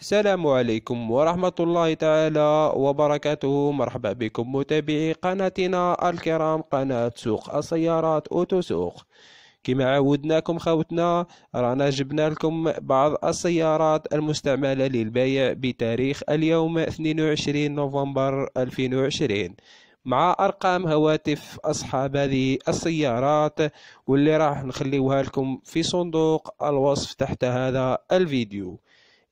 السلام عليكم ورحمة الله تعالى وبركاته مرحبا بكم متابعي قناتنا الكرام قناة سوق السيارات أوتوسوق كما عودناكم خوتنا رانا جبنا لكم بعض السيارات المستعملة للبيع بتاريخ اليوم 22 نوفمبر 2020 مع ارقام هواتف اصحاب هذه السيارات واللي راح نخليوها لكم في صندوق الوصف تحت هذا الفيديو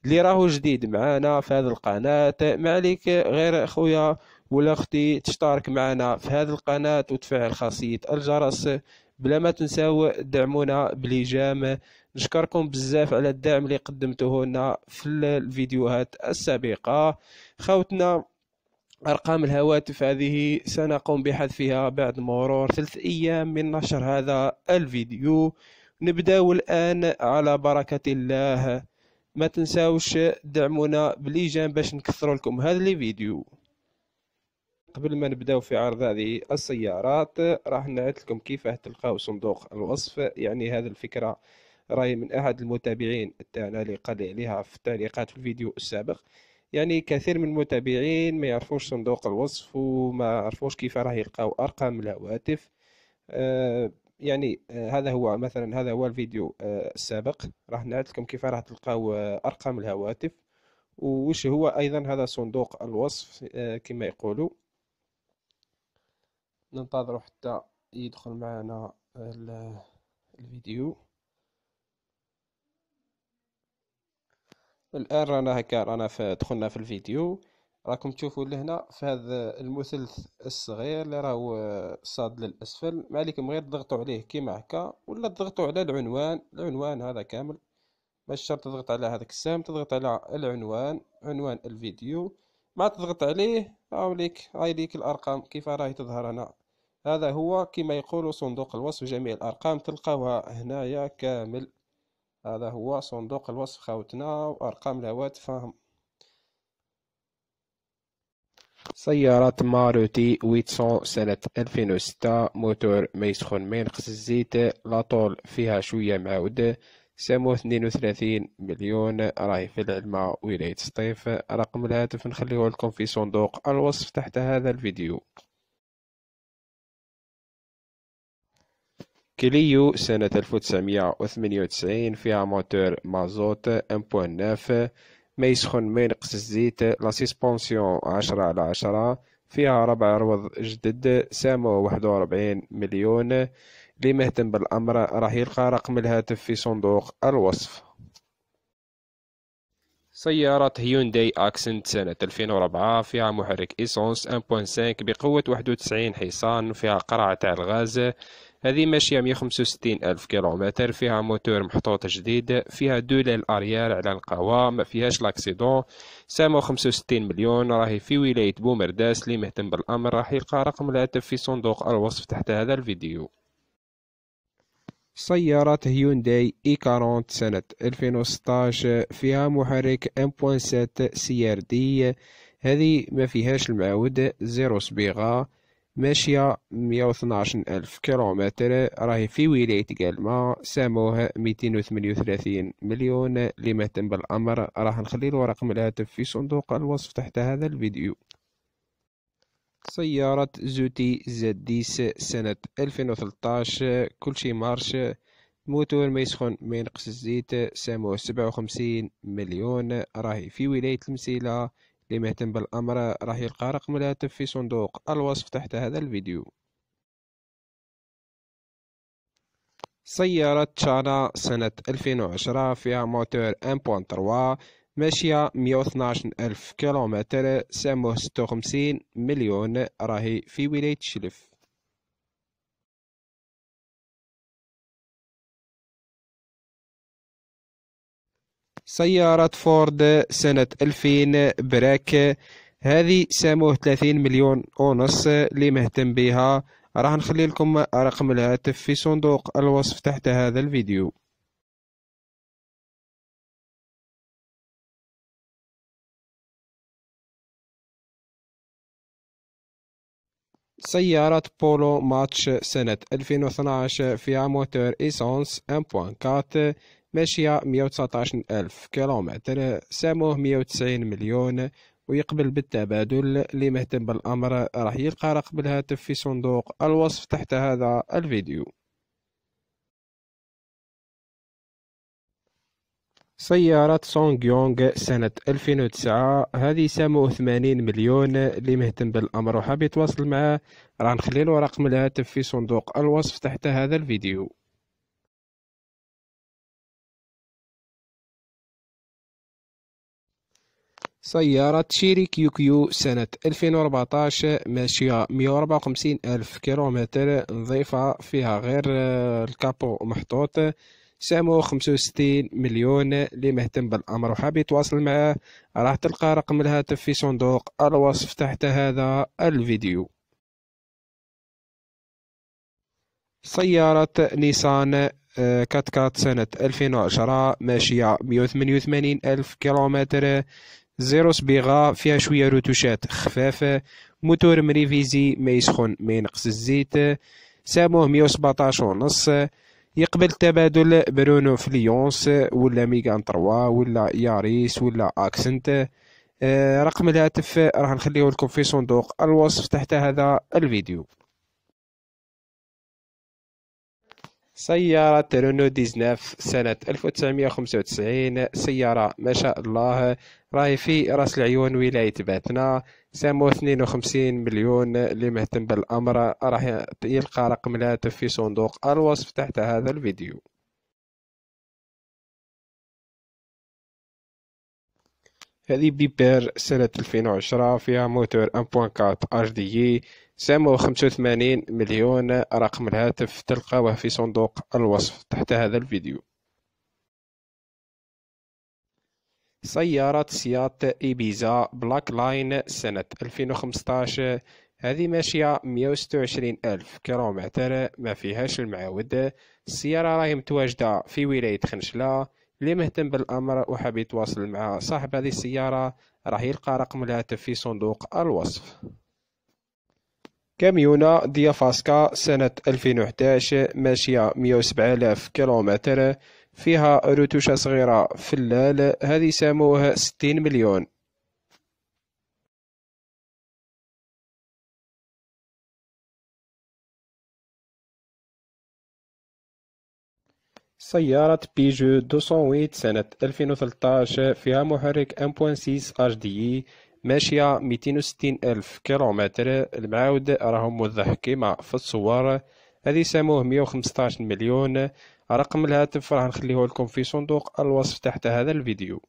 اللي راهو جديد معانا في هذه القناه ما عليك غير خويا ولا اختي تشترك معنا في هذه القناه وتفعل خاصيه الجرس بلا ما تنساو دعمونا بلجام نشكركم بزاف على الدعم اللي قدمته لنا في الفيديوهات السابقه خوتنا أرقام الهواتف هذه سنقوم بحذفها بعد مرور ثلاث أيام من نشر هذا الفيديو نبدأ الآن على بركة الله ما تنساوش دعمونا بليجان باش نكثروا لكم هذا لي فيديو قبل ما نبداو في عرض هذه السيارات راح نعد لكم كيفاه تلقاو صندوق الوصف يعني هذه الفكره راي من احد المتابعين تاعنا اللي قال عليها في التعليقات في الفيديو السابق يعني كثير من المتابعين ما يعرفوش صندوق الوصف وما يعرفوش كيف راه يلقاو ارقام الهواتف أه يعني آه، هذا هو مثلا هذا هو الفيديو آه، السابق راح نعرض لكم كيف راح تلقاو آه، ارقام الهواتف وش هو ايضا هذا صندوق الوصف كما يقولوا ننتظر حتى يدخل معنا الفيديو الان رانا هكا رانا دخلنا في الفيديو راكم تشوفوا لهنا في هذا المثلث الصغير اللي راهو آه، صاد للاسفل ما عليكم غير تضغطوا عليه كيما هكا ولا تضغطوا على العنوان العنوان هذا كامل مش شرط تضغط على هذاك السهم تضغط على العنوان عنوان الفيديو ما تضغط عليه راهو ليك ليك الارقام كيف راهي تظهر هنا هذا هو كما يقولوا صندوق الوصف جميع الارقام تلقاوها هنايا كامل هذا هو صندوق الوصف خاوتنا وارقام الهواتف سيارة ماروتي ويتسون سنة ألفين وستة موتور ما يسخن ما ينقص الزيت لاطول فيها شوية معود سامو 32 وثلاثين مليون راهي في العلمة ولاية سطيف رقم الهاتف نخليه لكم في صندوق الوصف تحت هذا الفيديو كليو سنة 1998 فيها موتور مازوت 1.9 ما يسخن ما ينقص الزيت لا سيسبونسيون 10 على 10 فيها ربع عروض جدد سامو 41 مليون اللي مهتم بالأمر راح يلقى رقم الهاتف في صندوق الوصف سيارة هيونداي أكسنت سنة 2004 فيها محرك إيسونس 1.5 بقوة 91 حصان فيها قرعة تاع الغاز هذه ماشية 165 ألف كيلومتر فيها موتور محطوط جديد فيها دو ليل على القوام فيهاش لاكسيدون سامو 65 مليون راهي في ولاية بومرداس اللي مهتم بالأمر راح يلقى رقم الهاتف في صندوق الوصف تحت هذا الفيديو سيارة هيونداي اي 40 سنة 2016 فيها محرك 1.7 سي ار دي هذه ما فيهاش المعود زيرو صبيغة ماشية مية وثناعشن ألف كيلومتر راهي في ولاية كالما ساموه ميتين وثمانية وثلاثين مليون لما تم بالأمر راح نخليلو رقم الهاتف في صندوق الوصف تحت هذا الفيديو سيارة زوتي زد ديس سنة ألفين وثلطاش كلشي مارش موتور ما يسخن ما ينقص الزيت ساموه سبعة وخمسين مليون راهي في ولاية المسيلة اللي مهتم بالأمر راح يلقى رقم الهاتف في صندوق الوصف تحت هذا الفيديو سيارة تشانا سنة 2010 فيها موتور 1.3 ماشية 112 ألف كيلومتر سعمه 56 مليون راهي في ولاية شلف سيارة فورد سنة 2000 براك هذه ساموه 30 مليون ونص اللي مهتم بها راح نخلي لكم رقم الهاتف في صندوق الوصف تحت هذا الفيديو سيارة بولو ماتش سنة 2012 في موتور إيسونس 1.4 ماشية 119 ألف كيلومتر ساموه 190 مليون ويقبل بالتبادل اللي مهتم بالأمر راح يلقى رقم الهاتف في صندوق الوصف تحت هذا الفيديو سيارة سونغ يونغ سنة 2009 هذه سامو 80 مليون اللي مهتم بالأمر وحاب يتواصل معاه راح له رقم الهاتف في صندوق الوصف تحت هذا الفيديو سيارة شيري كيو كيو سنة 2014 ماشية 154 ألف كيلومتر نظيفة فيها غير آه، الكابو محطوط سعمو 65 مليون اللي مهتم بالأمر وحاب يتواصل معاه راح تلقى رقم الهاتف في صندوق الوصف تحت هذا الفيديو سيارة نيسان آه، كات كات سنة 2010 ماشية 188 ألف كيلومتر زيرو صبيغة فيها شوية روتوشات خفافة موتور مريفيزي ما يسخن ما ينقص الزيت ساموه مية وسبعطاش ونص يقبل تبادل برونو فليونس ولا ميغان تروا ولا ياريس ولا اكسنت آه، رقم الهاتف راه نخليه لكم في صندوق الوصف تحت هذا الفيديو سيارة رونو 19 سنة 1995 سيارة ما شاء الله راهي في راس العيون ولاية باتنا سامو 52 مليون اللي مهتم بالأمر راح يلقى رقم الهاتف في صندوق الوصف تحت هذا الفيديو هذه بيبير سنة 2010 فيها موتور 1.4 HDI 85 مليون رقم الهاتف تلقاه في صندوق الوصف تحت هذا الفيديو سيارة سيات إيبيزا بلاك لاين سنة 2015 هذه ماشية 126 ألف كيلومتر ما فيهاش المعاود السيارة راهي متواجدة في ولاية خنشلة اللي مهتم بالأمر وحاب يتواصل مع صاحب هذه السيارة راح يلقى رقم الهاتف في صندوق الوصف كاميونا ديافاسكا سنة 2011 ماشية 107000 كيلومتر فيها روتوشة صغيرة في الليل هذه ساموه 60 مليون سيارة بيجو 208 سنة 2013 فيها محرك 1.6 HDI e. ماشية ميتين وستين ألف كيلومتر المعاود راهم كيما في الصور هذه سموه مية وخمسطاش مليون رقم الهاتف راح نخليه لكم في صندوق الوصف تحت هذا الفيديو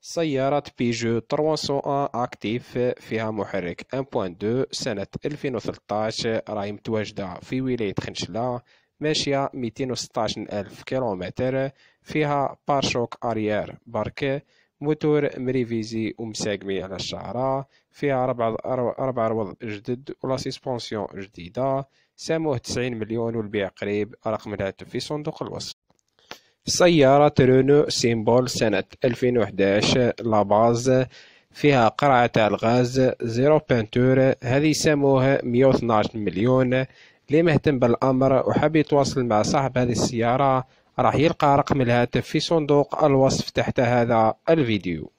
سيارة بيجو 301 أكتيف فيها محرك 1.2 سنة 2013 راهي متواجدة في ولاية خنشلة ماشية 216 ألف كيلومتر فيها بارشوك أريير باركي موتور مريفيزي ومساقمي على الشعرة فيها ربع ربع روض جدد ولا سيسبونسيون جديدة ساموه تسعين مليون والبيع قريب رقم الهاتف في صندوق الوصف سيارة رونو سيمبول سنة 2011 لاباز فيها قرعة تاع الغاز زيرو بانتور هذه ساموها 112 مليون لي مهتم بالأمر وحاب يتواصل مع صاحب هذه السيارة راح يلقى رقم الهاتف في صندوق الوصف تحت هذا الفيديو